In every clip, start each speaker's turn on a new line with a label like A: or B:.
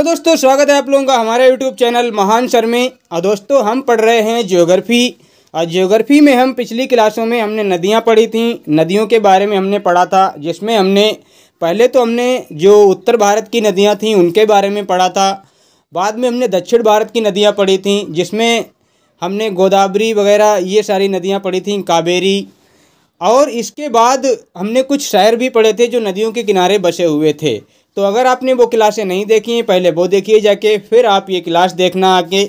A: hello दोस्तों स्वागत है आप लोगों का हमारे यूट्यूब चैनल महान सर में और दोस्तों हम पढ़ रहे हैं ज्योग्राफी और ज्योग्राफी में हम पिछली क्लासों में हमने नदियां पढ़ी थी नदियों के बारे में हमने पढ़ा था जिसमें हमने पहले तो हमने जो उत्तर भारत की नदियां थीं उनके बारे में पढ़ा था बाद में हमने दक्षिण भारत की नदियाँ पढ़ी थीं जिसमें हमने गोदावरी वगैरह ये सारी नदियाँ पढ़ी थीं कावेरी और इसके बाद हमने कुछ शहर भी पढ़े थे जो नदियों के किनारे बसे हुए थे तो अगर आपने वो क्लासें नहीं देखी हैं पहले वो देखिए जाके फिर आप ये क्लास देखना आके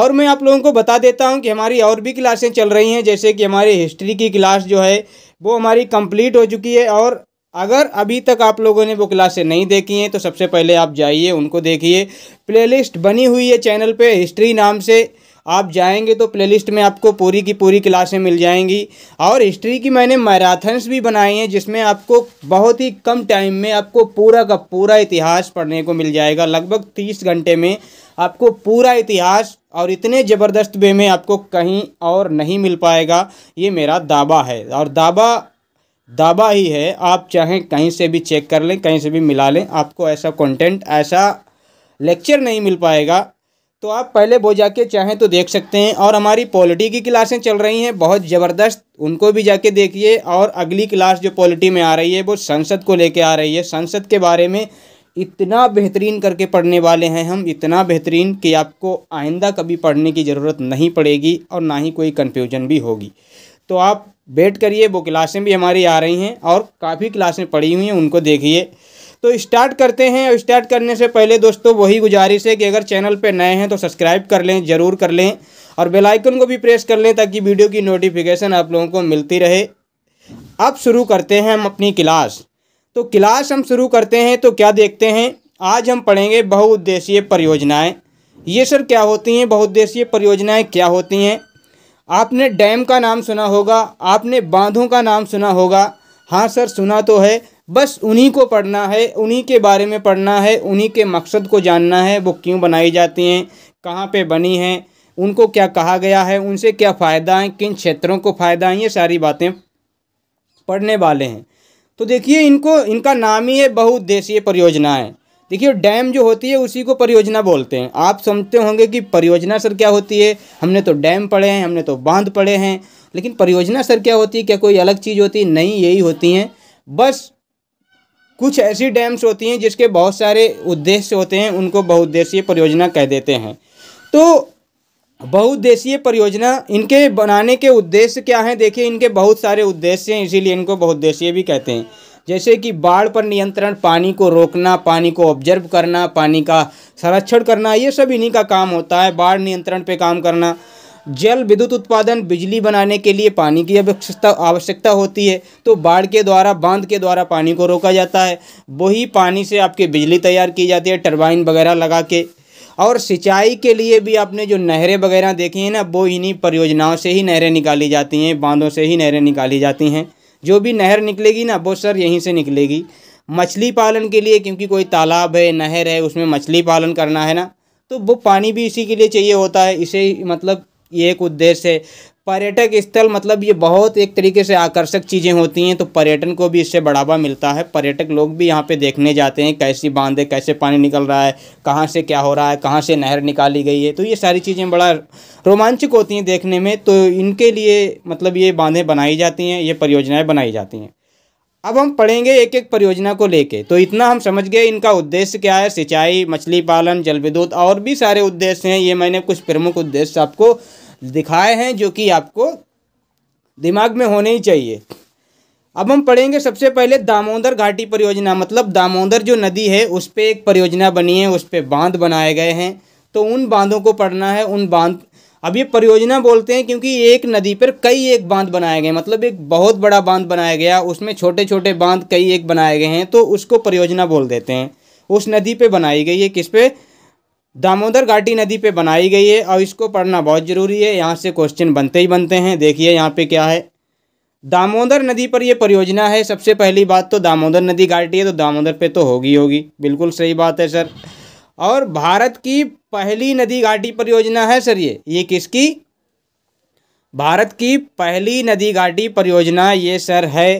A: और मैं आप लोगों को बता देता हूँ कि हमारी और भी क्लासें चल रही हैं जैसे कि हमारी हिस्ट्री की क्लास जो है वो हमारी कंप्लीट हो चुकी है और अगर अभी तक आप लोगों ने वो क्लासें नहीं देखी हैं तो सबसे पहले आप जाइए उनको देखिए प्लेलिस्ट बनी हुई है चैनल पे हिस्ट्री नाम से आप जाएंगे तो प्लेलिस्ट में आपको पूरी की पूरी क्लासें मिल जाएंगी और हिस्ट्री की मैंने मैराथन्स भी बनाई हैं जिसमें आपको बहुत ही कम टाइम में आपको पूरा का पूरा इतिहास पढ़ने को मिल जाएगा लगभग तीस घंटे में आपको पूरा इतिहास और इतने ज़बरदस्त वे में आपको कहीं और नहीं मिल पाएगा ये मेरा दावा है और दावा दावा ही है आप चाहें कहीं से भी चेक कर लें कहीं से भी मिला लें आपको ऐसा कंटेंट ऐसा लेक्चर नहीं मिल पाएगा तो आप पहले वो जाके चाहें तो देख सकते हैं और हमारी पॉलिटी की क्लासें चल रही हैं बहुत ज़बरदस्त उनको भी जाके देखिए और अगली क्लास जो पॉलिटी में आ रही है वो संसद को लेके आ रही है संसद के बारे में इतना बेहतरीन करके पढ़ने वाले हैं हम इतना बेहतरीन कि आपको आइंदा कभी पढ़ने की ज़रूरत नहीं पड़ेगी और ना ही कोई कन्फ्यूजन भी होगी तो आप वेट करिए वो क्लासें भी हमारी आ रही हैं और काफ़ी क्लासें पढ़ी हुई हैं उनको देखिए तो स्टार्ट करते हैं और स्टार्ट करने से पहले दोस्तों वही गुजारिश है कि अगर चैनल पर नए हैं तो सब्सक्राइब कर लें ज़रूर कर लें और बेल आइकन को भी प्रेस कर लें ताकि वीडियो की नोटिफिकेशन आप लोगों को मिलती रहे अब शुरू करते हैं हम अपनी क्लास तो क्लास हम शुरू करते हैं तो क्या देखते हैं आज हम पढ़ेंगे बहुउद्देशीय परियोजनाएं ये सर क्या होती हैं बहुउद्देशीय परियोजनाएं क्या होती हैं आपने डैम का नाम सुना होगा आपने बांधों का नाम सुना होगा हाँ सर सुना तो है बस उन्हीं को पढ़ना है उन्हीं के बारे में पढ़ना है उन्हीं के मकसद को जानना है वो क्यों बनाई जाती हैं कहाँ पे बनी हैं उनको क्या कहा गया है उनसे क्या फ़ायदा है किन क्षेत्रों को फ़ायदा है ये सारी बातें पढ़ने वाले हैं तो देखिए इनको इनका नाम ही है बहुउद्देशीय परियोजना है देखिए डैम जो होती है उसी को परियोजना बोलते हैं आप समझते होंगे कि परियोजना सर क्या होती है हमने तो डैम पढ़े हैं हमने तो बांध पढ़े हैं लेकिन परियोजना सर क्या होती है क्या कोई अलग चीज़ होती है नहीं यही होती हैं बस कुछ ऐसी डैम्स होती हैं जिसके बहुत सारे उद्देश्य होते हैं उनको बहुउद्देशीय परियोजना कह देते हैं तो बहुउद्देशीय परियोजना इनके बनाने के उद्देश्य क्या हैं देखिए इनके बहुत सारे उद्देश्य हैं इसीलिए इनको बहुउद्देशीय भी कहते हैं जैसे कि बाढ़ पर नियंत्रण पानी को रोकना पानी को ऑब्जर्व करना पानी का संरक्षण करना ये सब इन्हीं का काम होता है बाढ़ नियंत्रण पे काम करना जल विद्युत उत्पादन बिजली बनाने के लिए पानी की आवश्यकता आवश्यकता होती है तो बाढ़ के द्वारा बांध के द्वारा पानी को रोका जाता है वही पानी से आपकी बिजली तैयार की जाती है टर्बाइन वगैरह लगा के और सिंचाई के लिए भी आपने जो नहरें वगैरह देखी हैं ना वो इन्हीं परियोजनाओं से ही नहरें निकाली जाती हैं बांधों से ही नहरें निकाली जाती हैं जो भी नहर निकलेगी ना वो सर यहीं से निकलेगी मछली पालन के लिए क्योंकि कोई तालाब है नहर है उसमें मछली पालन करना है ना तो वो पानी भी इसी के लिए चाहिए होता है इसे मतलब ये एक उद्देश्य है पर्यटक स्थल मतलब ये बहुत एक तरीके से आकर्षक चीज़ें होती हैं तो पर्यटन को भी इससे बढ़ावा मिलता है पर्यटक लोग भी यहाँ पे देखने जाते हैं कैसी बांध है कैसे पानी निकल रहा है कहाँ से क्या हो रहा है कहाँ से नहर निकाली गई है तो ये सारी चीज़ें बड़ा रोमांचक होती हैं देखने में तो इनके लिए मतलब ये बांधें बनाई जाती हैं ये परियोजनाएँ बनाई जाती हैं अब हम पढ़ेंगे एक एक परियोजना को लेके तो इतना हम समझ गए इनका उद्देश्य क्या है सिंचाई मछली पालन जल विद्युत और भी सारे उद्देश्य हैं ये मैंने कुछ प्रमुख उद्देश्य आपको दिखाए हैं जो कि आपको दिमाग में होने ही चाहिए अब हम पढ़ेंगे सबसे पहले दामोदर घाटी परियोजना मतलब दामोदर जो नदी है उस पर एक परियोजना बनी है उस पर बांध बनाए गए हैं तो उन बांधों को पढ़ना है उन बांध अब ये परियोजना बोलते हैं क्योंकि एक नदी पर कई एक बांध बनाए गए मतलब एक बहुत बड़ा बांध बनाया गया उसमें छोटे छोटे बांध कई एक बनाए गए हैं तो उसको परियोजना बोल देते हैं उस नदी पर बनाई गई है किस पर दामोदर घाटी नदी पे बनाई गई है और इसको पढ़ना बहुत ज़रूरी है यहाँ से क्वेश्चन बनते ही बनते हैं देखिए यहाँ पे क्या है दामोदर नदी पर यह परियोजना है सबसे पहली बात तो दामोदर नदी घाटी है तो दामोदर पे तो होगी होगी बिल्कुल सही बात है सर और भारत की पहली नदी घाटी परियोजना है सर ये ये किसकी भारत की पहली नदी घाटी परियोजना ये सर है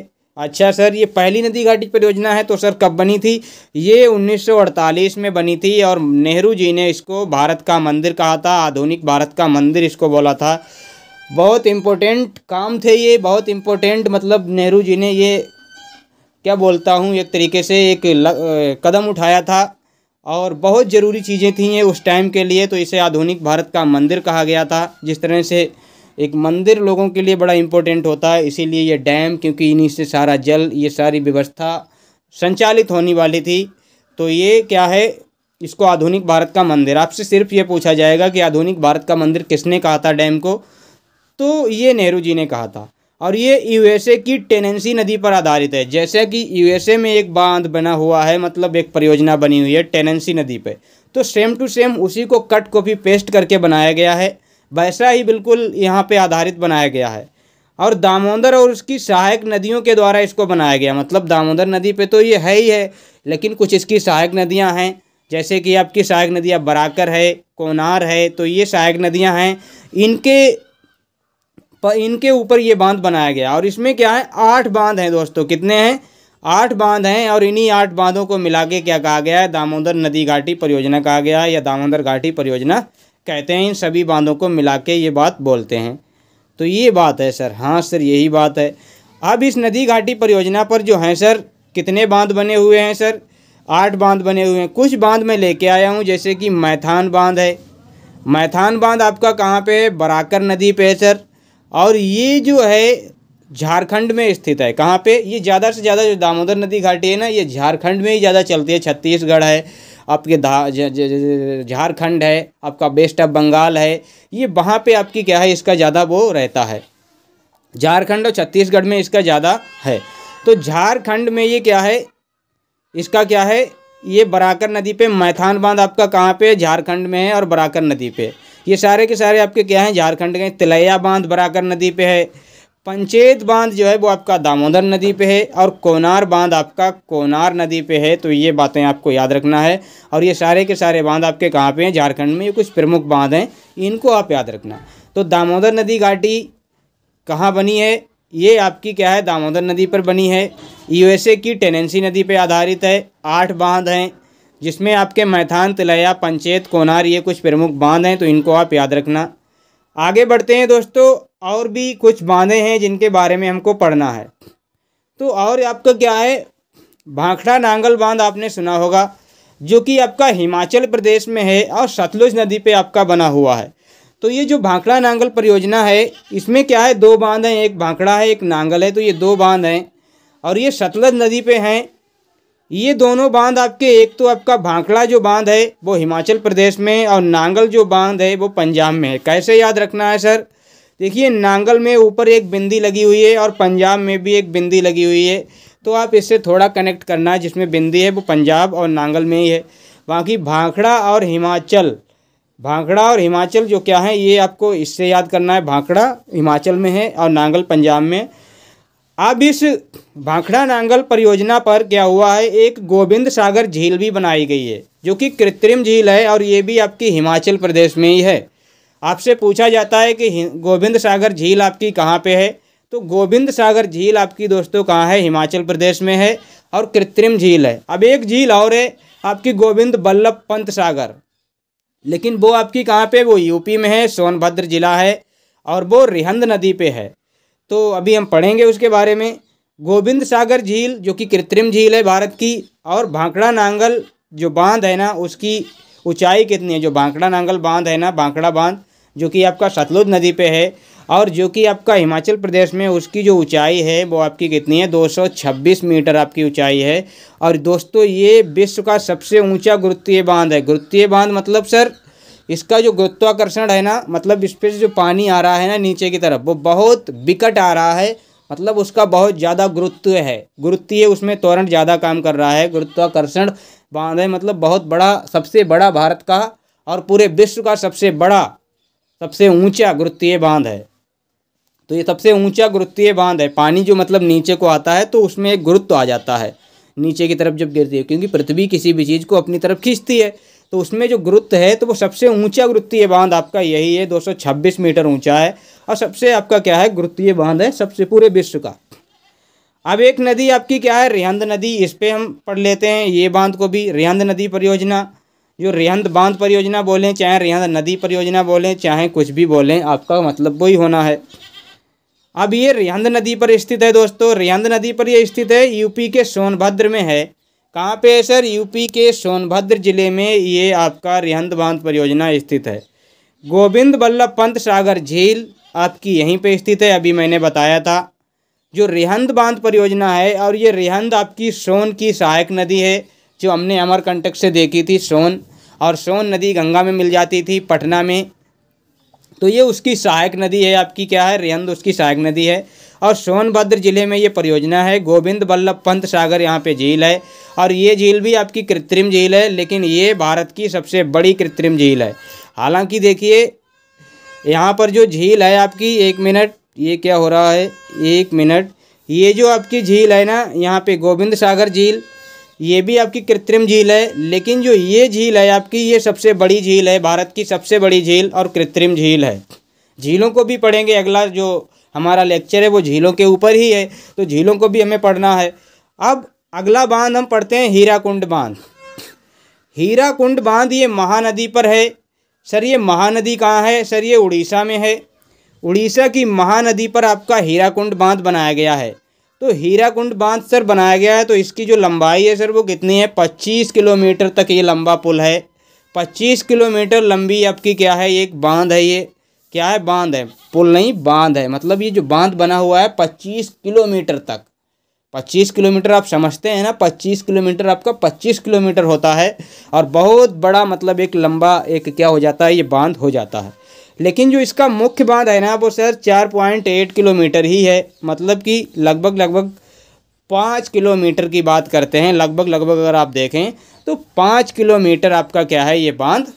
A: अच्छा सर ये पहली नदी घाटी परियोजना है तो सर कब बनी थी ये 1948 में बनी थी और नेहरू जी ने इसको भारत का मंदिर कहा था आधुनिक भारत का मंदिर इसको बोला था बहुत इम्पोर्टेंट काम थे ये बहुत इम्पोर्टेंट मतलब नेहरू जी ने ये क्या बोलता हूँ एक तरीके से एक ल, कदम उठाया था और बहुत ज़रूरी चीज़ें थी ये उस टाइम के लिए तो इसे आधुनिक भारत का मंदिर कहा गया था जिस तरह से एक मंदिर लोगों के लिए बड़ा इम्पोर्टेंट होता है इसीलिए ये डैम क्योंकि इन्हीं से सारा जल ये सारी व्यवस्था संचालित होने वाली थी तो ये क्या है इसको आधुनिक भारत का मंदिर आपसे सिर्फ ये पूछा जाएगा कि आधुनिक भारत का मंदिर किसने कहा था डैम को तो ये नेहरू जी ने कहा था और ये यूएसए की टेनेंसी नदी पर आधारित है जैसे कि यूएसए में एक बांध बना हुआ है मतलब एक परियोजना बनी हुई है टेनेंसी नदी पे तो सेम टू सेम उसी को कट कॉपी पेस्ट करके बनाया गया है वैसा ही बिल्कुल यहाँ पे आधारित बनाया गया है और दामोदर और उसकी सहायक नदियों के द्वारा इसको बनाया गया मतलब दामोदर नदी पे तो ये है ही है लेकिन कुछ इसकी सहायक नदियाँ हैं जैसे कि आपकी सहायक नदियाँ बराकर है कोनार है तो ये सहायक नदियाँ हैं इनके इनके ऊपर ये बांध बनाया गया और इसमें क्या है आठ बांध हैं दोस्तों कितने हैं आठ बांध हैं और इन्हीं आठ बांधों को मिला के क्या कहा गया है दामोदर नदी घाटी परियोजना कहा गया है या दामोदर घाटी परियोजना कहते हैं इन सभी बांधों को मिला के ये बात बोलते हैं तो ये बात है सर हाँ सर यही बात है अब इस नदी घाटी परियोजना पर जो हैं सर कितने बांध बने हुए हैं सर आठ बांध बने हुए हैं कुछ बांध मैं लेके आया हूँ जैसे कि मैथान बांध है मैथान बांध आपका कहाँ पे है बराकर नदी पे है सर और ये जो है झारखंड में स्थित है कहाँ पे ये ज़्यादा से ज़्यादा जो दामोदर नदी घाटी है ना ये झारखंड में ही ज़्यादा चलती है छत्तीसगढ़ है आपके झारखंड है आपका वेस्ट ऑफ बंगाल है ये वहाँ पे आपकी क्या है इसका ज़्यादा वो रहता है झारखंड और छत्तीसगढ़ में इसका ज़्यादा है तो झारखंड में ये क्या है इसका क्या है ये बराकर नदी पे मैथान बांध आपका कहाँ पे झारखंड में है और बराकर नदी पे ये सारे के सारे आपके क्या हैं झारखंड के तिलैया बांध बराकर नदी पे है पंचेत बांध जो है वो आपका दामोदर नदी पे है और कोनार बांध आपका कोनार नदी पे है तो ये बातें आपको याद रखना है और ये सारे के सारे बांध आपके कहाँ पे हैं झारखंड में ये कुछ प्रमुख बांध हैं इनको आप याद रखना तो दामोदर नदी घाटी कहाँ बनी है ये आपकी क्या है दामोदर नदी पर बनी है यूएसए की टेनेंसी नदी पर आधारित है आठ बांध हैं जिसमें आपके मैथान तिलैया पंचेत कोनार ये कुछ प्रमुख बांध हैं तो इनको आप याद रखना आगे बढ़ते हैं दोस्तों और भी कुछ बांधे हैं जिनके बारे में हमको पढ़ना है तो और आपका क्या है भाखड़ा नांगल बांध आपने सुना होगा जो कि आपका हिमाचल प्रदेश में है और सतलुज नदी पे आपका बना हुआ है तो ये जो भाखड़ा नांगल परियोजना है इसमें क्या है दो बांध हैं एक भाखड़ा है एक नांगल है तो ये दो बांध हैं और ये सतलज नदी पे हैं ये दोनों बांध आपके एक तो आपका भाखड़ा जो बांध है वो हिमाचल प्रदेश में और नांगल जो बांध है वो पंजाब में है कैसे याद रखना है सर देखिए नांगल में ऊपर एक बिंदी लगी हुई है और पंजाब में भी एक बिंदी लगी हुई है तो आप इससे थोड़ा कनेक्ट करना है जिसमें बिंदी है वो पंजाब और नांगल में ही है बाकी भाखड़ा और हिमाचल भाखड़ा और हिमाचल जो क्या है ये आपको इससे याद करना है भाखड़ा हिमाचल में है और नांगल पंजाब में अब इस भाखड़ा नांगल परियोजना पर क्या हुआ है एक गोविंद सागर झील भी बनाई गई है जो कि कृत्रिम झील है और ये भी आपकी हिमाचल प्रदेश में ही है आपसे पूछा जाता है कि गोविंद सागर झील आपकी कहाँ पे है तो गोविंद सागर झील आपकी दोस्तों कहाँ है हिमाचल प्रदेश में है और कृत्रिम झील है अब एक झील और है आपकी गोविंद बल्लभ पंत सागर लेकिन वो आपकी कहाँ पे वो यूपी में है सोनभद्र जिला है और वो रिहंद नदी पे है तो अभी हम पढ़ेंगे उसके बारे में गोविंद सागर झील जो कि कृत्रिम झील है भारत की और भांकड़ा नांगल जो बांध है ना उसकी ऊंचाई कितनी है जो भांकड़ा नांगल बांध है ना भांकड़ा बांध जो कि आपका सतलुज नदी पे है और जो कि आपका हिमाचल प्रदेश में उसकी जो ऊंचाई है वो आपकी कितनी है 226 मीटर आपकी ऊंचाई है और दोस्तों ये विश्व का सबसे ऊंचा गुरुत्वीय बांध है गुरुत्वीय बांध मतलब सर इसका जो गुरुत्वाकर्षण है ना मतलब इस पर जो पानी आ रहा है ना नीचे की तरफ वो बहुत विकट आ रहा है मतलब उसका बहुत ज़्यादा गुरुत्व है गुरुत्वीय उसमें तोरण ज़्यादा काम कर रहा है गुरुत्वाकर्षण बांध है मतलब बहुत बड़ा सबसे बड़ा भारत का और पूरे विश्व का सबसे बड़ा सबसे ऊंचा गुरुत्वीय बांध है तो ये सबसे ऊंचा गुरुत्वीय बांध है पानी जो मतलब नीचे को आता है तो उसमें एक गुरुत्व आ जाता है नीचे की तरफ जब गिरती है क्योंकि पृथ्वी किसी भी चीज़ को अपनी तरफ खींचती है तो उसमें जो गुरुत्व है तो वो सबसे ऊंचा गुरुत्वीय बांध आपका यही है 226 मीटर ऊंचा है और सबसे आपका क्या है गुरुत्वीय बांध है सबसे पूरे विश्व का अब एक नदी आपकी क्या है रिहंद नदी इस पर हम पढ़ लेते हैं ये बांध को भी रिहंद नदी परियोजना जो रेहंद बांध परियोजना बोलें चाहे रेहंद नदी परियोजना बोलें चाहे कुछ भी बोलें आपका मतलब वही होना है अब ये रेहंद नदी पर स्थित है दोस्तों रेहंद नदी पर ये स्थित है यूपी के सोनभद्र में है कहाँ पे है सर यूपी के सोनभद्र जिले में ये आपका रिहंद बांध परियोजना स्थित है गोविंद बल्लभ पंत सागर झील आपकी यहीं पे स्थित है अभी मैंने बताया था जो रिहंद बांध परियोजना है और ये रिहंद आपकी सोन की सहायक नदी है जो हमने अमरकंटक से देखी थी सोन और सोन नदी गंगा में मिल जाती थी पटना में तो ये उसकी सहायक नदी है आपकी क्या है रेहंद उसकी सहायक नदी है और सोनभद्र जिले में ये परियोजना है गोविंद बल्लभ पंत सागर यहाँ पे झील है और ये झील भी आपकी कृत्रिम झील है लेकिन ये भारत की सबसे बड़ी कृत्रिम झील है हालांकि देखिए यहाँ पर जो झील है आपकी एक मिनट ये क्या हो रहा है एक मिनट ये जो आपकी झील है ना यहाँ पे गोविंद सागर झील ये भी आपकी कृत्रिम झील है लेकिन जो ये झील है आपकी ये सबसे बड़ी झील है भारत की सबसे बड़ी झील और कृत्रिम झील है झीलों को भी पढ़ेंगे अगला जो हमारा लेक्चर है वो झीलों के ऊपर ही है तो झीलों को भी हमें पढ़ना है अब अगला बांध हम पढ़ते हैं हीरा कुंड बांध हीरा कुंड बांध ये महानदी पर है सर ये महानदी कहाँ है सर ये उड़ीसा में है उड़ीसा की महानदी पर आपका हीरा कुंड बांध बनाया गया है तो हीराकुंड बांध सर बनाया गया है तो इसकी जो लंबाई है सर वो कितनी है पच्चीस किलोमीटर तक ये लंबा पुल है पच्चीस किलोमीटर लंबी आपकी क्या है एक बांध है ये क्या है बांध है पुल नहीं बांध है मतलब ये जो बांध बना हुआ है पच्चीस किलोमीटर तक पच्चीस किलोमीटर आप समझते हैं ना पच्चीस किलोमीटर आपका पच्चीस किलोमीटर होता है और बहुत बड़ा मतलब एक लंबा एक क्या हो जाता है ये बांध हो जाता है लेकिन जो इसका मुख्य बांध है ना वो सर चार पॉइंट एट किलोमीटर ही है मतलब कि लगभग लगभग पाँच किलोमीटर की बात करते हैं लगभग लगभग अगर आप देखें तो पाँच किलोमीटर आपका क्या है ये बांध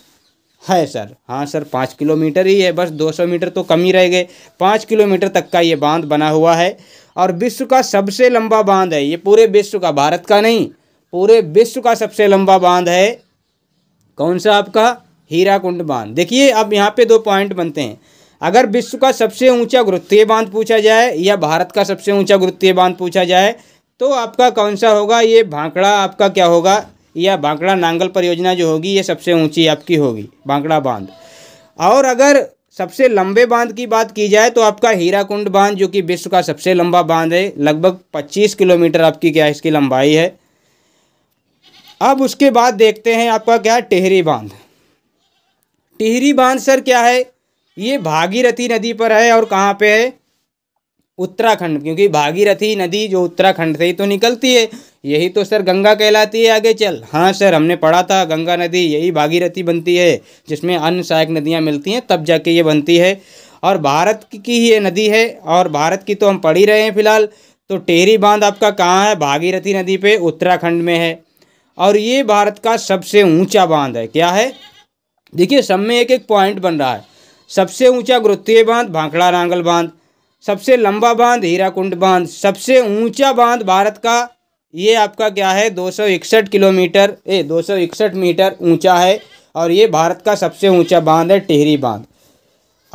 A: है सर हाँ सर पाँच किलोमीटर ही है बस दो सौ मीटर तो कम ही रह गए पाँच किलोमीटर तक का ये बांध बना हुआ है और विश्व का सबसे लंबा बांध है ये पूरे विश्व का भारत का नहीं पूरे विश्व का सबसे लंबा बांध है कौन सा आपका हीरा कुंड बांध देखिए अब यहाँ पे दो पॉइंट बनते हैं अगर विश्व का सबसे ऊंचा गुरुत्वीय बांध पूछा जाए या भारत का सबसे ऊंचा गुरुत्वीय बांध पूछा जाए तो आपका कौन सा होगा ये भांकड़ा आपका क्या होगा या भांकड़ा नांगल परियोजना जो होगी ये सबसे ऊंची आपकी होगी भांकड़ा बांध और अगर सबसे लंबे बांध की बात की जाए तो आपका हीराकुंड बांध जो कि विश्व का सबसे लंबा बांध है लगभग पच्चीस किलोमीटर आपकी क्या इसकी लंबाई है अब उसके बाद देखते हैं आपका क्या टेहरी बांध टिहरी बांध सर क्या है ये भागीरथी नदी पर है और कहाँ पे है उत्तराखंड क्योंकि भागीरथी नदी जो उत्तराखंड से ही तो निकलती है यही तो सर गंगा कहलाती है आगे चल हाँ सर हमने पढ़ा था गंगा नदी यही भागीरथी बनती है जिसमें अन्य सहायक नदियाँ मिलती हैं तब जाके ये बनती है और भारत की ही ये नदी है और भारत की तो हम पढ़ ही रहे हैं फिलहाल तो टेहरी बांध आपका कहाँ है भागीरथी नदी पे उत्तराखंड में है और ये भारत का सबसे ऊंचा बांध है क्या है देखिए सब में एक एक पॉइंट बन रहा है सबसे ऊंचा गुरुत्वीय बांध भांकड़ा रांगल बांध सबसे लंबा बांध हीराकुंड बांध सबसे ऊंचा बांध भारत का ये आपका क्या है दो किलोमीटर ए दो मीटर ऊंचा है और ये भारत का सबसे ऊंचा बांध है टिहरी बांध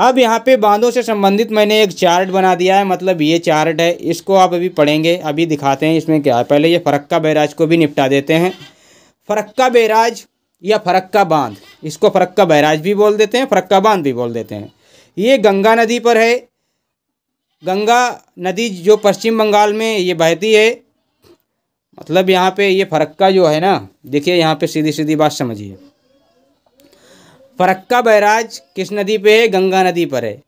A: अब यहाँ पे बांधों से संबंधित मैंने एक चार्ट बना दिया है मतलब ये चार्ट है इसको आप अभी पढ़ेंगे अभी दिखाते हैं इसमें क्या है पहले ये फरक्का बैराज को भी निपटा देते हैं फरक्का बैराज या फरक्का बांध इसको फरक्का बैराज भी बोल देते हैं फरक्का बांध भी बोल देते हैं ये गंगा नदी पर है गंगा नदी जो पश्चिम बंगाल में ये बहती है मतलब यहाँ पे ये फरक्का जो है ना देखिए यहाँ पे सीधी सीधी बात समझिए फरक्का बैराज किस नदी पे है गंगा नदी पर है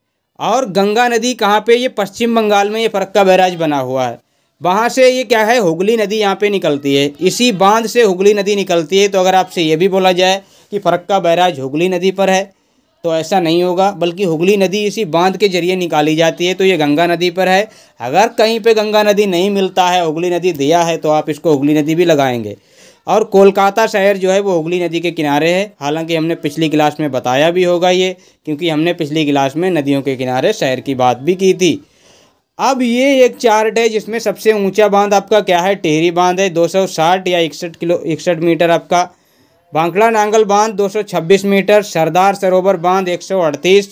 A: और गंगा नदी कहाँ पे ये पश्चिम बंगाल में ये फरक्का बैराज बना हुआ है वहाँ से ये क्या है हुगली नदी यहाँ पे निकलती है इसी बांध से हुगली नदी निकलती है तो अगर आपसे ये भी बोला जाए कि फरक्का बैराज हुगली नदी पर है तो ऐसा नहीं होगा बल्कि हुगली नदी इसी बांध के जरिए निकाली जाती है तो ये गंगा नदी पर है अगर कहीं पे गंगा नदी नहीं मिलता है हुगली नदी दिया है तो आप इसको हुगली नदी भी लगाएंगे और कोलकाता शहर जो है वो हुगली नदी के किनारे है हालांकि हमने पिछली क्लास में बताया भी होगा ये क्योंकि हमने पिछली क्लास में नदियों के किनारे शहर की बात भी की थी अब ये एक चार्ट है जिसमें सबसे ऊंचा बांध आपका क्या है टेहरी बांध है 260 या इकसठ किलो इकसठ मीटर आपका भांकड़ा नांगल बांध 226 मीटर सरदार सरोवर बांध 138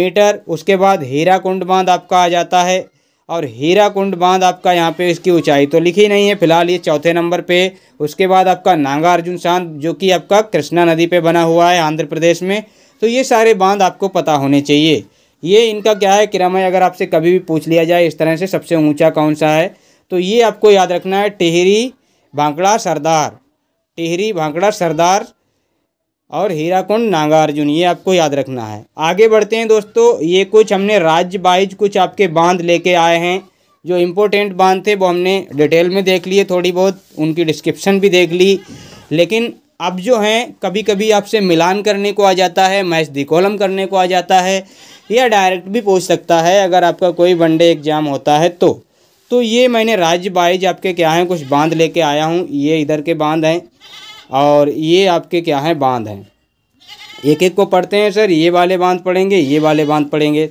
A: मीटर उसके बाद हीरा कुंड बांध आपका आ जाता है और हीरा कुंड बांध आपका यहाँ पे इसकी ऊंचाई तो लिखी नहीं है फिलहाल ये चौथे नंबर पे उसके बाद आपका नांगा अर्जुन शांत जो कि आपका कृष्णा नदी पे बना हुआ है आंध्र प्रदेश में तो ये सारे बांध आपको पता होने चाहिए ये इनका क्या है किरामय अगर आपसे कभी भी पूछ लिया जाए इस तरह से सबसे ऊंचा कौन सा है तो ये आपको याद रखना है टिहरी भांकड़ा सरदार टिहरी भांकड़ा सरदार और हीराकुंड नागार्जुन ये आपको याद रखना है आगे बढ़ते हैं दोस्तों ये कुछ हमने राज्य बाइज कुछ आपके बांध लेके आए हैं जो इम्पोर्टेंट बांध थे वो हमने डिटेल में देख लिए थोड़ी बहुत उनकी डिस्क्रिप्शन भी देख ली लेकिन अब जो हैं कभी कभी आपसे मिलान करने को आ जाता है मैच दिकोलम करने को आ जाता है या डायरेक्ट भी पूछ सकता है अगर आपका कोई वनडे एग्ज़ाम होता है तो तो ये मैंने राज्य बाइज आपके क्या हैं कुछ बांध लेके आया हूँ ये इधर के बांध हैं और ये आपके क्या हैं बांध हैं एक एक को पढ़ते हैं सर ये वाले बांध पढ़ेंगे ये वाले बांध पढ़ेंगे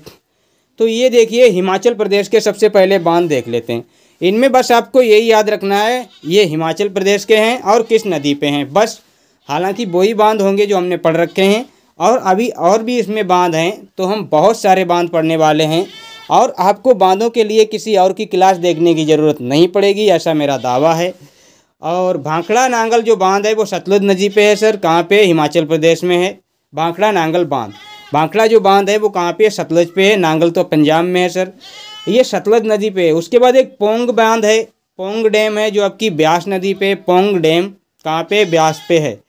A: तो ये देखिए हिमाचल प्रदेश के सबसे पहले बांध देख लेते हैं इनमें बस आपको यही याद रखना है ये हिमाचल प्रदेश के हैं और किस नदी पे हैं बस हालांकि वही बांध होंगे जो हमने पढ़ रखे हैं और अभी और भी इसमें बांध हैं तो हम बहुत सारे बांध पढ़ने वाले हैं और आपको बांधों के लिए किसी और की क्लास देखने की ज़रूरत नहीं पड़ेगी ऐसा मेरा दावा है और भांखड़ा नांगल जो बांध है वो सतलुज नदी पे है सर कहाँ पे हिमाचल प्रदेश में है भांखड़ा नांगल बांध भांखड़ा जो बांध है वो कहाँ पे है सतलुज पे है नांगल तो पंजाब में है सर ये सतलज नदी पे है उसके बाद एक पोंग बांध है पोंग डैम है जो आपकी ब्यास नदी पे पोंग डैम कहाँ पे ब्यास पे है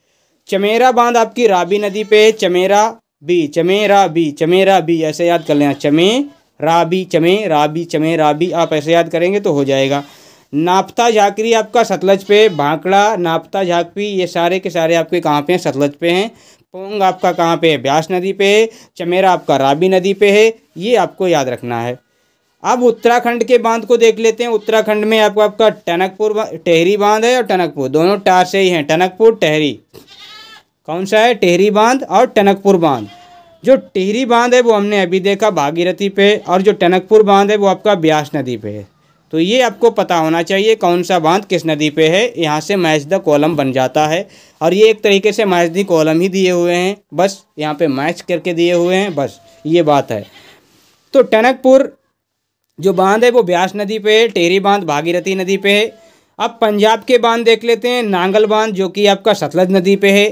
A: चमेरा बांध आपकी राबी नदी पे Chamera B Chamera B Chamera B ऐसे याद कर लेना चमे राबी चमे राबी चमे राबी आप ऐसे याद करेंगे तो हो जाएगा नापता झाकरी आपका सतलज पे भांकड़ा नापता झाकपी ये सारे के सारे आपके कहाँ पे हैं सतलज पे हैं पोंग आपका कहाँ पे है ब्यास नदी पे है चमेरा आपका राबी नदी पे है ये आपको याद रखना है अब उत्तराखंड के बांध को देख लेते हैं उत्तराखंड में आपका आपका टनकपुर टहरी बांध है और टनकपुर दोनों टार से ही हैं टनकपुर टहरी कौन सा है टेहरी बांध और टनकपुर बांध जो टिहरी बांध है वो हमने अभी देखा भागीरथी पे और जो टनकपुर बांध है वो आपका ब्यास नदी पे है तो ये आपको पता होना चाहिए कौन सा बांध किस नदी पे है यहाँ से मैच कॉलम बन जाता है और ये एक तरीके से मैच कॉलम ही दिए हुए हैं बस यहाँ पे मैच करके दिए हुए हैं बस ये बात है तो टनकपुर जो बांध है वो ब्यास नदी पे है टेहरी बांध भागीरथी नदी पे है अब पंजाब के बांध देख लेते हैं नांगल बांध जो कि आपका सतलज नदी पे है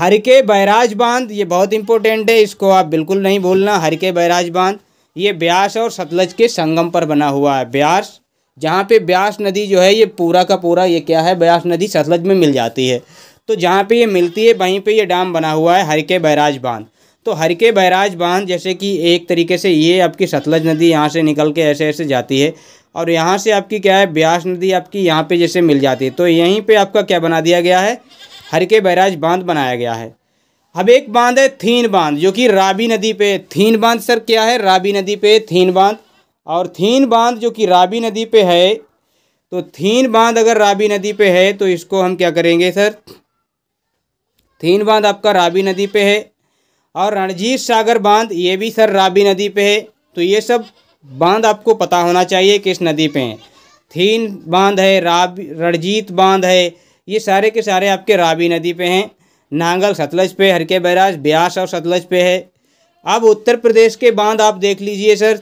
A: के बैराज बांध ये बहुत इंपॉर्टेंट है इसको आप बिल्कुल नहीं भूलना के बैराज बांध ये ब्यास और सतलज के संगम पर बना हुआ है ब्यास जहाँ पे ब्यास नदी जो है ये पूरा का पूरा ये क्या है ब्यास नदी सतलज में मिल जाती है तो जहाँ पे ये मिलती है वहीं पे ये डैम बना हुआ है के बैराज बांध तो के बैराज बांध जैसे कि एक तरीके से ये आपकी सतलज नदी यहाँ से निकल के ऐसे ऐसे जाती है और यहाँ से आपकी क्या है ब्यास नदी आपकी यहाँ पर जैसे मिल जाती है तो यहीं पर आपका क्या बना दिया गया है हर के बैराज बांध बनाया गया है अब एक बांध है थीन बांध जो कि राबी नदी पे थीन बांध सर क्या है राबी नदी पे थीन बांध और थीन बांध जो कि राबी नदी पे है तो थीन बांध अगर राबी नदी पे है तो इसको हम क्या करेंगे सर थीन बांध आपका राबी नदी पे है और रणजीत सागर बांध ये भी सर राबी नदी पे है तो ये सब बांध आपको पता होना चाहिए किस नदी पे हैं थीन बांध है राबी रणजीत बांध है ये सारे के सारे आपके रावी नदी पे हैं नांगल सतलज पे हरके बैराज ब्यास और सतलज पे है अब उत्तर प्रदेश के बांध आप देख लीजिए सर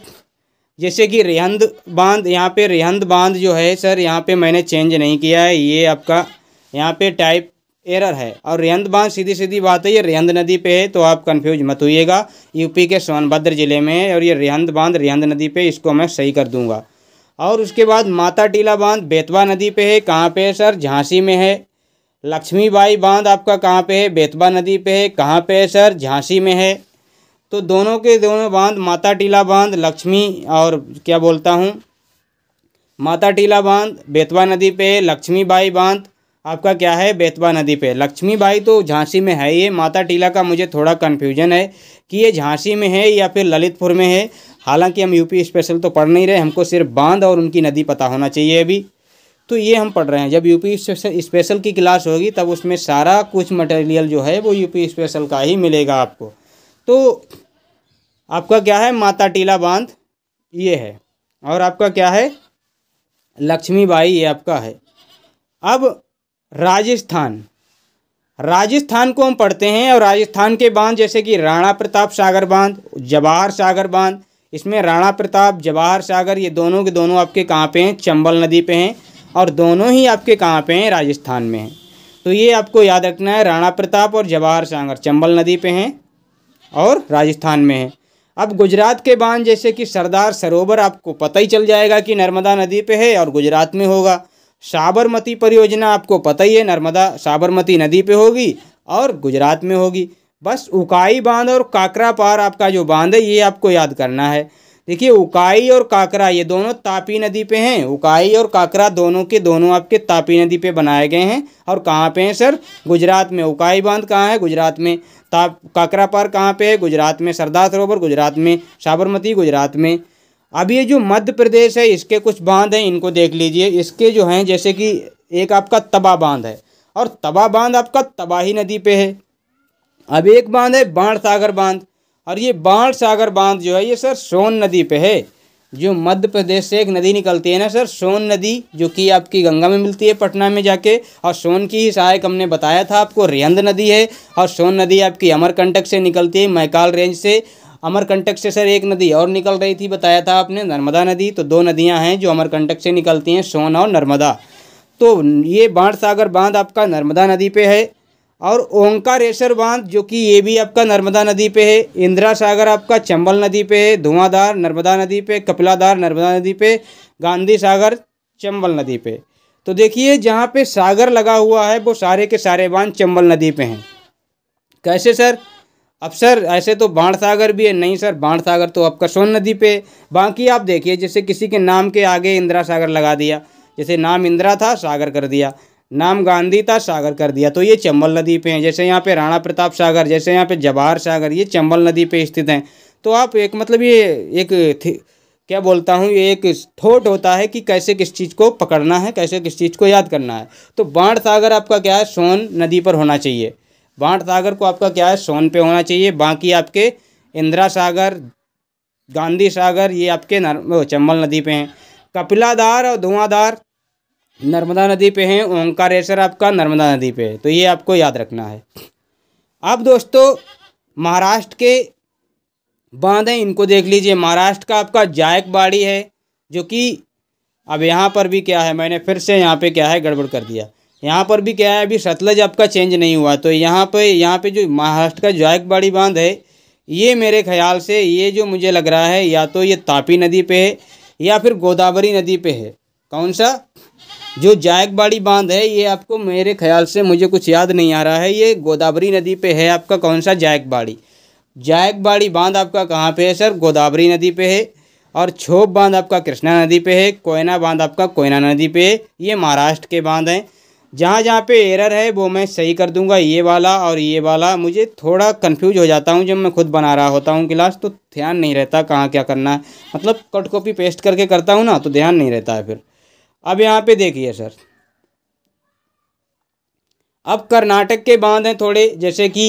A: जैसे कि रेहंद बांध यहाँ पे रेहंद बांध जो है सर यहाँ पे मैंने चेंज नहीं किया है ये आपका यहाँ पे टाइप एरर है और रेहंद बांध सीधी सीधी बात है ये रेहंद नदी पे है तो आप कंफ्यूज मत होइएगा यूपी के सोनभद्र ज़िले में है और ये रेहंद बांध रेहंद नदी पे इसको मैं सही कर दूंगा और उसके बाद माता टीला बांध बेतवा नदी पे है कहाँ पे है सर झांसी में है लक्ष्मीबाई बांध आपका कहाँ पे है बेतवा नदी पे है कहाँ पे है सर झांसी में है तो दोनों के दोनों बांध माता टीला बांध लक्ष्मी और क्या बोलता हूँ माता टीला बांध बेतवा नदी पे है लक्ष्मीबाई बांध आपका क्या है बेतवा नदी पे लक्ष्मीबाई तो झांसी में है ये माता टीला का मुझे थोड़ा कन्फ्यूजन है कि ये झांसी में है या फिर ललितपुर में है हालांकि हम यूपी स्पेशल तो पढ़ नहीं रहे हमको सिर्फ बांध और उनकी नदी पता होना चाहिए अभी तो ये हम पढ़ रहे हैं जब यूपी स्पेशल की क्लास होगी तब उसमें सारा कुछ मटेरियल जो है वो यूपी स्पेशल का ही मिलेगा आपको तो आपका क्या है माता टीला बांध ये है और आपका क्या है लक्ष्मी बाई ये आपका है अब राजस्थान राजस्थान को हम पढ़ते हैं और राजस्थान के बांध जैसे कि राणा प्रताप सागर बांध जवाहर सागर बांध इसमें राणा प्रताप जवाहर सागर ये दोनों के दोनों आपके कहाँ पे हैं चंबल नदी पे हैं और दोनों ही आपके कहाँ पे हैं राजस्थान में हैं तो ये आपको याद रखना है राणा प्रताप और जवाहर सागर चंबल नदी पे हैं और राजस्थान में हैं अब गुजरात के बांध जैसे कि सरदार सरोवर आपको पता ही चल जाएगा कि नर्मदा नदी पर है और गुजरात में होगा साबरमती परियोजना आपको पता ही है नर्मदा साबरमती नदी पर होगी और गुजरात में होगी बस उकाई बांध और काकरा पार आपका जो बांध है ये आपको याद करना है देखिए उकाई और काकरा ये दोनों तापी नदी पे हैं उकाई और काकरा दोनों के दोनों आपके तापी नदी पे बनाए गए हैं और कहाँ पे हैं सर गुजरात में उकाई बांध कहाँ है गुजरात में ताप काकरा पार कहाँ पे है गुजरात में सरदार सरोवर गुजरात में साबरमती गुजरात में अब ये जो मध्य प्रदेश है इसके कुछ बांध हैं इनको देख लीजिए इसके जो हैं जैसे कि एक आपका तबा बांध है और तबा बांध आपका तबाही नदी पर है अब एक बांध है बाण सागर बांध और ये बाण सागर बांध जो है ये सर सोन नदी पे है जो मध्य प्रदेश से एक नदी निकलती है ना सर सोन नदी जो कि आपकी गंगा में मिलती है पटना में जाके और सोन की ही सहायक हमने बताया था आपको रेहंद नदी है और सोन नदी आपकी अमरकंटक से निकलती है महकाल रेंज से अमरकंटक से सर एक नदी और निकल रही थी बताया था आपने नर्मदा नदी तो दो नदियाँ हैं जो अमरकंटक से निकलती हैं सोन और नर्मदा तो ये बाण सागर बांध आपका नर्मदा नदी पे है और ओंकारेश्वर बांध जो कि ये भी आपका नर्मदा नदी पे है इंदिरा सागर आपका चंबल नदी पे है धुआंधार नर्मदा नदी पे कपिलाधार नर्मदा नदी पे गांधी सागर चंबल नदी पे तो देखिए जहाँ पे सागर लगा हुआ है वो सारे के सारे बांध चंबल नदी पे हैं कैसे सर अब सर ऐसे तो बाण सागर भी है नहीं सर बाण सागर तो आपका सोन नदी पे बाकी आप देखिए जैसे किसी के नाम के आगे इंदिरा सागर लगा दिया जैसे नाम इंदिरा था सागर कर दिया नाम गांधी था सागर कर दिया तो ये चंबल नदी पे हैं जैसे यहाँ पे राणा प्रताप सागर जैसे यहाँ पे जवाहर सागर ये चंबल नदी पे स्थित हैं तो आप एक मतलब ये एक क्या बोलता हूँ ये एक ठोट होता है कि कैसे किस चीज़ को पकड़ना है कैसे किस चीज़ को याद करना है तो बाण सागर आपका क्या है सोन नदी पर होना चाहिए बाण सागर को आपका क्या है सोन पर होना चाहिए बाकी आपके इंदिरा सागर गांधी सागर ये आपके चंबल नदी पर हैं कपिलाधार और धुआंधार नर्मदा नदी पे हैं ओंकारेश्वर आपका नर्मदा नदी पे है तो ये आपको याद रखना है अब दोस्तों महाराष्ट्र के बांध हैं इनको देख लीजिए महाराष्ट्र का आपका जायक बाड़ी है जो कि अब यहाँ पर भी क्या है मैंने फिर से यहाँ पे क्या है गड़बड़ कर दिया यहाँ पर भी क्या है अभी सतलज आपका चेंज नहीं हुआ तो यहाँ पर यहाँ पर जो महाराष्ट्र का जायक बांध है ये मेरे ख्याल से ये जो मुझे लग रहा है या तो ये तापी नदी पे है या फिर गोदावरी नदी पे है कौन सा जो जायकबाड़ी बांध है ये आपको मेरे ख्याल से मुझे कुछ याद नहीं आ रहा है ये गोदावरी नदी पे है आपका कौन सा जायकबाड़ी जायकबाड़ी बांध आपका कहाँ पे है सर गोदावरी नदी पे है और छोप बांध आपका कृष्णा नदी पे है कोयना बांध आपका कोयना नदी पे है ये महाराष्ट्र के बांध हैं जहाँ जहाँ पे एरर है वो मैं सही कर दूंगा ये वाला और ये वाला मुझे थोड़ा कंफ्यूज हो जाता हूँ जब मैं खुद बना रहा होता हूँ क्लास तो ध्यान नहीं रहता कहाँ क्या करना है मतलब कट कॉपी पेस्ट करके करता हूँ ना तो ध्यान नहीं रहता है फिर अब यहाँ पे देखिए सर अब कर्नाटक के बांध हैं थोड़े जैसे कि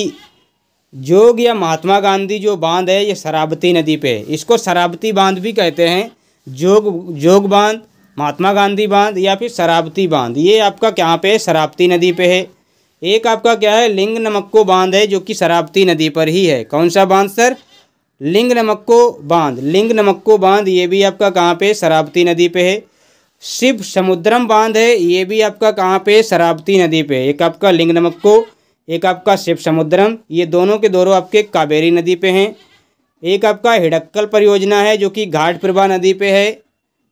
A: जोग या महात्मा गांधी जो बांध है ये शराबती नदी पे है इसको शराबती बांध भी कहते हैं जोग जोग बांध महात्मा गांधी बांध या फिर शराबती बांध ये आपका कहाँ पे है शराबती नदी पे है एक आपका क्या है लिंग नमक्को बांध है जो कि शराबती नदी पर ही है कौन सा बांध सर लिंग नमक्को बांध लिंग नमक्को बांध ये भी आपका कहाँ पे शराबती नदी पे है शिव समुद्रम बांध है ये भी आपका कहाँ पे शराबती नदी पे एक आपका लिंग नमक्को एक आपका शिव समुद्रम ये दोनों के दोनों आपके कावेरी नदी पे हैं एक आपका हिडक्कल परियोजना है जो कि घाट प्रभा नदी पे है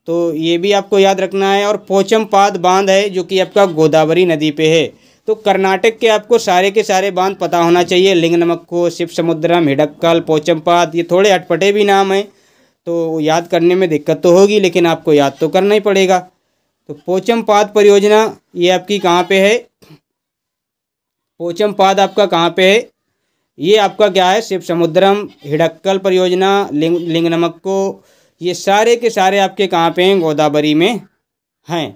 A: तो ये भी आपको याद रखना है और पोचमपाद बांध है जो कि आपका गोदावरी नदी पे है तो कर्नाटक के आपको सारे के सारे बांध पता होना चाहिए लिंग नमक्को शिव समुद्रम हिडक्कल पोचमपाद ये थोड़े अटपटे भी नाम हैं तो याद करने में दिक्कत तो होगी लेकिन आपको याद तो करना ही पड़ेगा तो पोचम पाद परियोजना ये आपकी कहाँ पे है पोचम पाद आपका कहाँ पे है ये आपका क्या है शिव समुद्रम हिडक्कल परियोजना लिंग लिंग नमक्को ये सारे के सारे आपके कहाँ पे हैं गोदावरी में हैं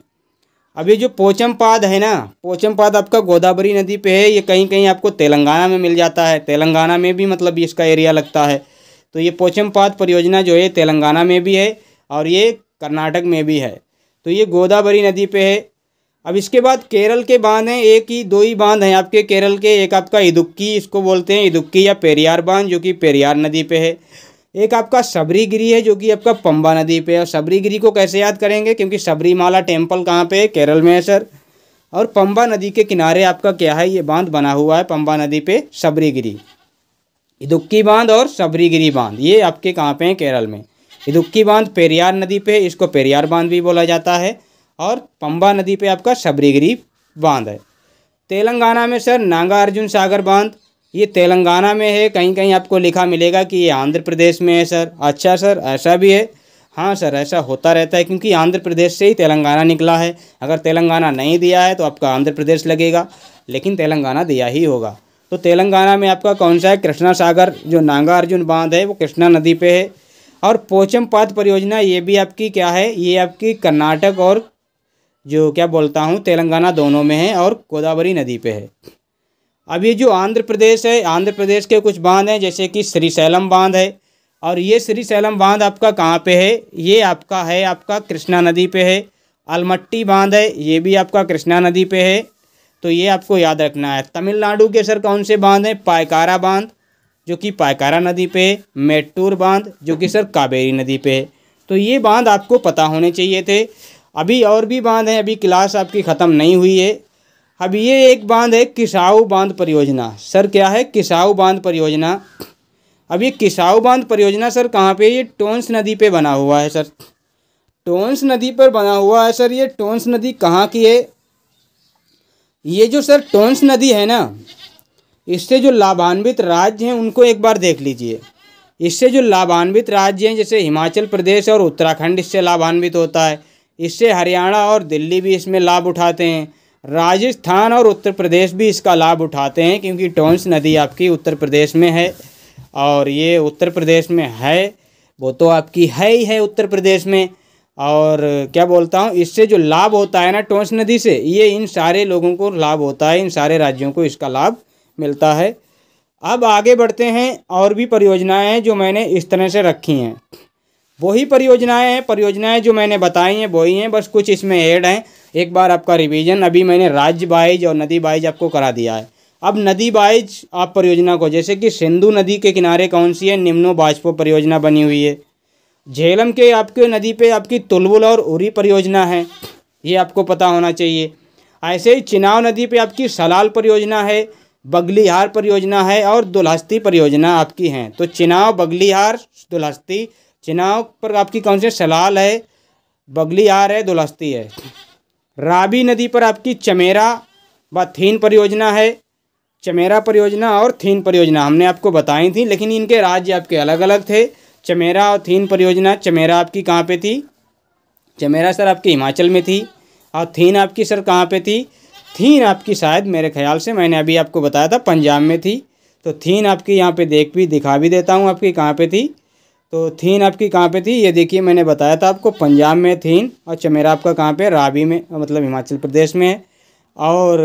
A: अभी जो पोचम पाद है ना पोचम पाद आपका गोदावरी नदी पे है ये कहीं कहीं आपको तेलंगाना में मिल जाता है तेलंगाना में भी मतलब इसका एरिया लगता है तो ये पोचम पात परियोजना जो है तेलंगाना में भी है और ये कर्नाटक में भी है तो ये गोदावरी नदी पे है अब इसके बाद केरल के बांध हैं एक ही दो ही बांध हैं आपके केरल के एक आपका इदुक्की इसको बोलते हैं इदुक्की या पेरियार बांध जो कि पेरियार नदी पे है एक आपका सबरीगिरी है जो कि आपका पंबा नदी पे है और सबरीगिरी को कैसे याद करेंगे क्योंकि सबरीमाला टेम्पल कहाँ पर है केरल में है सर और पंबा नदी के किनारे आपका क्या है ये बांध बना हुआ है पंबा नदी पर सबरीगिरी इदुक्की बांध और सबरीगिरी बांध ये आपके कहाँ पे हैं केरल में इदुक्की बांध पेरियार नदी पे इसको पेरियार बांध भी बोला जाता है और पंबा नदी पे आपका सबरीगिरी बांध है तेलंगाना में सर नांगा अर्जुन सागर बांध ये तेलंगाना में है कहीं कहीं आपको लिखा मिलेगा कि ये आंध्र प्रदेश में है सर अच्छा सर ऐसा भी है हाँ सर ऐसा होता रहता है क्योंकि आंध्र प्रदेश से ही तेलंगाना निकला है अगर तेलंगाना नहीं दिया है तो आपका आंध्र प्रदेश लगेगा लेकिन तेलंगाना दिया ही होगा तो तेलंगाना में आपका कौन सा है कृष्णा सागर जो नांगा अर्जुन बांध है वो कृष्णा नदी पे है और पोचमपाद परियोजना ये भी आपकी क्या है ये आपकी कर्नाटक और जो क्या बोलता हूँ तेलंगाना दोनों में है और गोदावरी नदी पे है अब ये जो आंध्र प्रदेश है आंध्र प्रदेश के कुछ बांध हैं जैसे कि श्रीशैलम बांध है और ये श्रीशैलम बांध आपका कहाँ पर है ये आपका है आपका कृष्णा नदी पर है अलमट्टी बांध है ये भी आपका कृष्णा नदी पर है तो ये आपको याद रखना है तमिलनाडु के सर कौन से बांध हैं पायकारा बांध जो कि पायकारा नदी पे मेट्टूर बांध जो कि सर कावेरी नदी पे तो ये बांध आपको पता होने चाहिए थे अभी और भी बांध हैं अभी क्लास आपकी ख़त्म नहीं हुई है अब ये एक बांध है किसाऊ बांध परियोजना सर क्या है किसाऊ बांध परियोजना अब ये किसाऊ बांध परियोजना सर कहाँ पे ये टोंस नदी पे बना हुआ है सर टोंस नदी पर बना हुआ है सर ये टोंस नदी कहाँ की है ये जो सर टोंस नदी है ना इससे जो लाभान्वित राज्य हैं उनको एक बार देख लीजिए इससे जो लाभान्वित राज्य हैं जैसे हिमाचल प्रदेश और उत्तराखंड इससे लाभान्वित होता है इससे हरियाणा और दिल्ली भी इसमें लाभ उठाते हैं राजस्थान और उत्तर प्रदेश भी इसका लाभ उठाते हैं क्योंकि टोंस नदी आपकी उत्तर प्रदेश में है और ये उत्तर प्रदेश में है वो तो आपकी है ही है उत्तर प्रदेश में और क्या बोलता हूँ इससे जो लाभ होता है ना टोंस नदी से ये इन सारे लोगों को लाभ होता है इन सारे राज्यों को इसका लाभ मिलता है अब आगे बढ़ते हैं और भी परियोजनाएं हैं जो मैंने इस तरह से रखी हैं वही परियोजनाएं हैं परियोजनाएं जो मैंने बताई हैं वही हैं बस कुछ इसमें ऐड हैं एक बार आपका रिविज़न अभी मैंने राज्य बाइज और नदी बाइज आपको करा दिया है अब नदी बाइज आप परियोजना को जैसे कि सिंधु नदी के किनारे कौन सी है निम्नो बाजपो परियोजना बनी हुई है झेलम के आपके नदी पे आपकी तुलबुल और उरी परियोजना है ये आपको पता होना चाहिए ऐसे ही चिनाव नदी पे आपकी सलाल परियोजना है बगलीहार परियोजना है और दुलहस्ती परियोजना आपकी हैं तो चिनाव बगलीहार दुलहस्ती चिनाव पर आपकी कौन से सलाल है बगलीहार है दुलहस्ती है राबी नदी पर आपकी चमेरा व थीन परियोजना है चमेरा परियोजना और थीन परियोजना हमने आपको बताई थी लेकिन इनके राज्य आपके अलग अलग थे चमेरा और थीन परियोजना चमेरा आपकी कहाँ पे थी चमेरा सर आपकी हिमाचल में थी और थीन आपकी सर कहाँ पे थी थीन आपकी शायद मेरे ख्याल से मैंने अभी आपको बताया था पंजाब में थी तो थीन आपकी यहाँ पे देख भी दिखा भी देता हूँ आपकी कहाँ पे थी तो थीन आपकी कहाँ पे थी ये देखिए मैंने बताया था आपको पंजाब में थीन और चमेरा आपका कहाँ पर राबी में मतलब हिमाचल प्रदेश में है और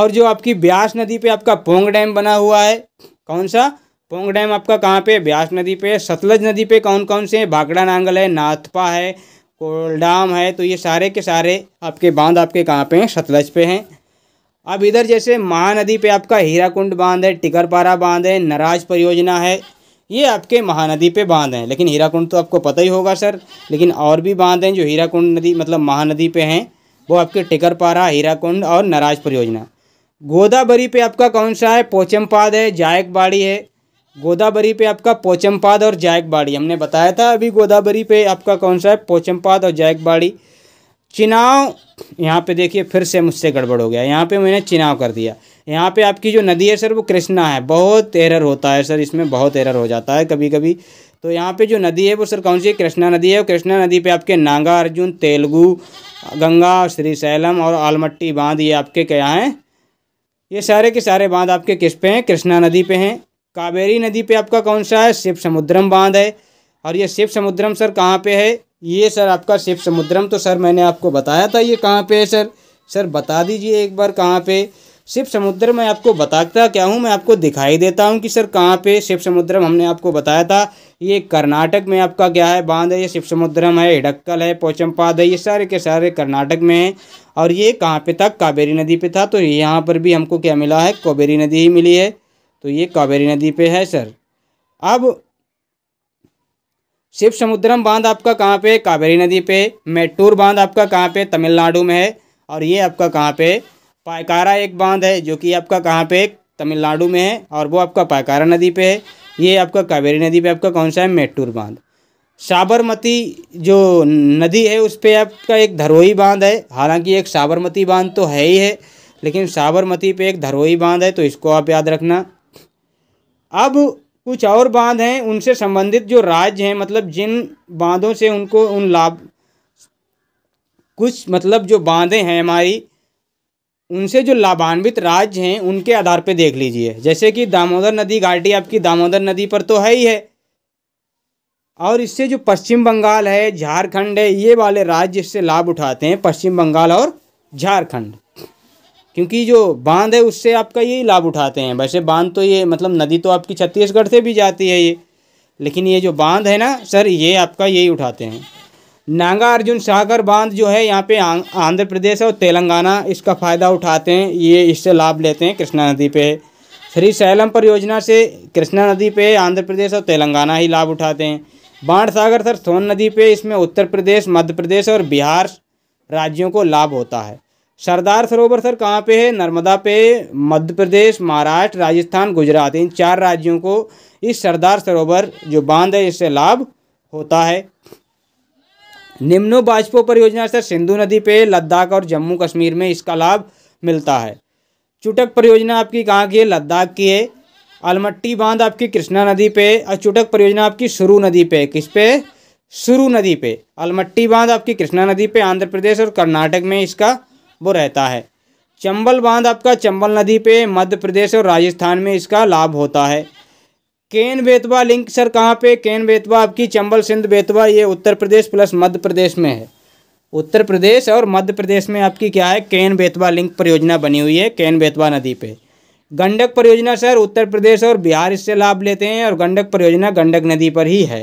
A: और जो आपकी ब्यास नदी पे आपका पोंग डैम बना हुआ है कौन सा पोंग डैम आपका कहाँ पे ब्यास नदी पे सतलज नदी पे कौन कौन से हैं भागड़ा नांगल है नाथपा है कोलडाम है तो ये सारे के सारे आपके बांध आपके कहाँ पे हैं सतलज पे हैं अब इधर जैसे महानदी पे आपका हीराकुंड बांध है टिकरपारा बांध है नराज परियोजना है ये आपके महानदी पे बांध हैं लेकिन हीराकुंड तो आपको पता ही होगा सर लेकिन और भी बांध हैं जो हीराकुंड नदी मतलब महानदी पे हैं वो आपके टिकरपारा हीराकुंड और नराज परियोजना गोदावरी पे आपका कौन सा है पोचमपाद है जायकबाड़ी है गोदावरी पे आपका पोचमपाद और जायकबाड़ी हमने बताया था अभी गोदावरी पे आपका कौन सा है पोचमपाद और जायकबाड़ी चिनाव यहाँ पे देखिए फिर से मुझसे गड़बड़ हो गया यहाँ पे मैंने चिनाव कर दिया यहाँ पे आपकी जो नदी है सर वो कृष्णा है बहुत एरर होता है सर इसमें बहुत एरर हो जाता है कभी कभी तो यहाँ पे जो नदी है वो सर कौन सी है कृष्णा नदी है और कृष्णा नदी पे आपके नागा अर्जुन तेलुगू गंगा श्रीशैलम और आलमट्टी बांध ये आपके क्या हैं ये सारे के सारे बांध आपके किस पे हैं कृष्णा नदी पे हैं कावेरी नदी पे आपका कौन सा है शिव समुद्रम बांध है और ये शिव समुद्रम सर कहाँ पे है ये सर आपका शिव समुद्रम तो सर मैंने आपको बताया था ये कहाँ पे है सर सर बता दीजिए एक बार कहाँ पे शिव समुद्र मैं आपको बताता क्या हूँ मैं आपको दिखाई देता हूँ कि सर कहाँ पे शिव समुद्रम हमने आपको बताया था ये कर्नाटक में आपका क्या है बांध है ये शिव समुद्रम है हिडक्कल है पोचमपाद है ये सारे के सारे कर्नाटक में हैं और ये कहाँ पे था कावेरी नदी पे था तो यहाँ पर भी हमको क्या मिला है कावेरी नदी ही मिली है तो ये कावेरी नदी पे है सर अब शिव समुद्रम बांध आपका कहाँ पे कावेरी नदी पे मेट्टूर बांध आपका कहाँ पे तमिलनाडु में है और ये आपका कहाँ पे पायकारा एक बांध है जो कि आपका कहाँ पे तमिलनाडु में है और वो आपका पायकारा नदी पे है ये आपका कावेरी नदी पे आपका कौन सा है मेट्टूर बांध साबरमती जो नदी है उस पर आपका एक धरोई बांध है हालांकि एक साबरमती बांध तो है ही है लेकिन साबरमती पे एक धरोई बांध है तो इसको आप याद रखना अब कुछ और बांध हैं उनसे संबंधित जो राज्य हैं मतलब जिन बांधों से उनको उन लाभ कुछ मतलब जो बांधे हैं हमारी उनसे जो लाभान्वित राज्य हैं उनके आधार पर देख लीजिए जैसे कि दामोदर नदी घाटी आपकी दामोदर नदी पर तो है ही है और इससे जो पश्चिम बंगाल है झारखंड है ये वाले राज्य इससे लाभ उठाते हैं पश्चिम बंगाल और झारखंड क्योंकि जो बांध है उससे आपका यही लाभ उठाते हैं वैसे बांध तो ये मतलब नदी तो आपकी छत्तीसगढ़ से भी जाती है ये लेकिन ये जो बांध है ना सर ये आपका यही उठाते हैं नांगा अर्जुन सागर बांध जो है यहाँ पे आंध्र प्रदेश और तेलंगाना इसका फ़ायदा उठाते हैं ये इससे लाभ लेते हैं कृष्णा नदी पे श्री सैलम परियोजना से कृष्णा नदी पे आंध्र प्रदेश और तेलंगाना ही लाभ उठाते हैं बाण सागर सर सोन नदी पे इसमें उत्तर प्रदेश मध्य प्रदेश और बिहार राज्यों को लाभ होता है सरदार सरोवर सर कहाँ पे है नर्मदा पे मध्य प्रदेश महाराष्ट्र राजस्थान गुजरात इन चार राज्यों को इस सरदार सरोवर जो बांध है इससे लाभ होता है निम्नो बाजपो परियोजना सर सिंधु नदी पे लद्दाख और जम्मू कश्मीर में इसका लाभ मिलता है चुटक परियोजना आपकी कहाँ की है लद्दाख की है अलमट्टी बांध आपकी कृष्णा नदी पे और चुटक परियोजना आपकी सुरु नदी पे किस पे सुरू नदी पे अलमट्टी बांध आपकी कृष्णा नदी पे आंध्र प्रदेश और कर्नाटक में इसका वो रहता है चंबल बांध आपका चंबल नदी पे मध्य प्रदेश और राजस्थान में इसका लाभ होता है केन बेतवा लिंक सर कहाँ पे केन बेतवा आपकी चंबल सिंध बेतवा ये उत्तर प्रदेश प्लस मध्य प्रदेश में है उत्तर प्रदेश और मध्य प्रदेश में आपकी क्या है केन बेतवा लिंक परियोजना बनी हुई है केन बेतवा नदी पे गंडक परियोजना सर उत्तर प्रदेश और बिहार इससे लाभ लेते हैं और गंडक परियोजना गंडक नदी पर ही है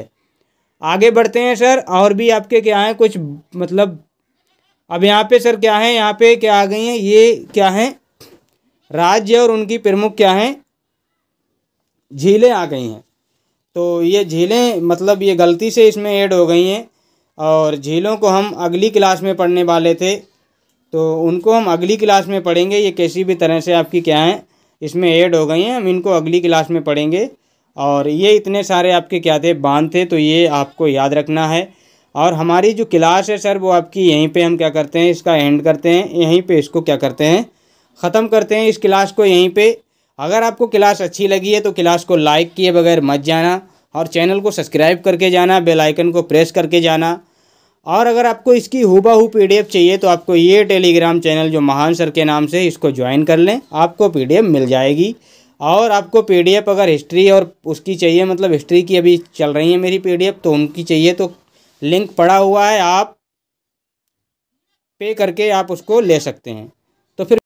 A: आगे बढ़ते हैं सर और भी आपके क्या हैं कुछ मतलब अब यहाँ पे सर क्या है यहाँ पे क्या आ गई हैं ये क्या है राज्य और उनकी प्रमुख क्या हैं झीलें आ गई हैं तो ये झीलें मतलब ये गलती से इसमें ऐड हो गई हैं और झीलों को हम अगली क्लास में पढ़ने वाले थे तो उनको हम अगली क्लास में पढ़ेंगे ये किसी भी तरह से आपकी क्या हैं इसमें ऐड हो गई हैं हम इनको अगली क्लास में पढ़ेंगे और ये इतने सारे आपके क्या थे बांध थे तो ये आपको याद रखना है और हमारी जो क्लास है सर वो आपकी यहीं पे हम क्या करते हैं इसका एंड करते हैं यहीं पे इसको क्या करते हैं ख़त्म करते हैं इस क्लास को यहीं पे अगर आपको क्लास अच्छी लगी है तो क्लास को लाइक किए बगैर मत जाना और चैनल को सब्सक्राइब करके जाना बेल आइकन को प्रेस करके जाना और अगर आपको इसकी हूबहू पीडीएफ चाहिए तो आपको ये टेलीग्राम चैनल जो महान सर के नाम से इसको ज्वाइन कर लें आपको पी मिल जाएगी और आपको पीडीएफ अगर हिस्ट्री और उसकी चाहिए मतलब हिस्ट्री की अभी चल रही है मेरी पीडीएफ तो उनकी चाहिए तो लिंक पड़ा हुआ है आप पे करके आप उसको ले सकते हैं तो फिर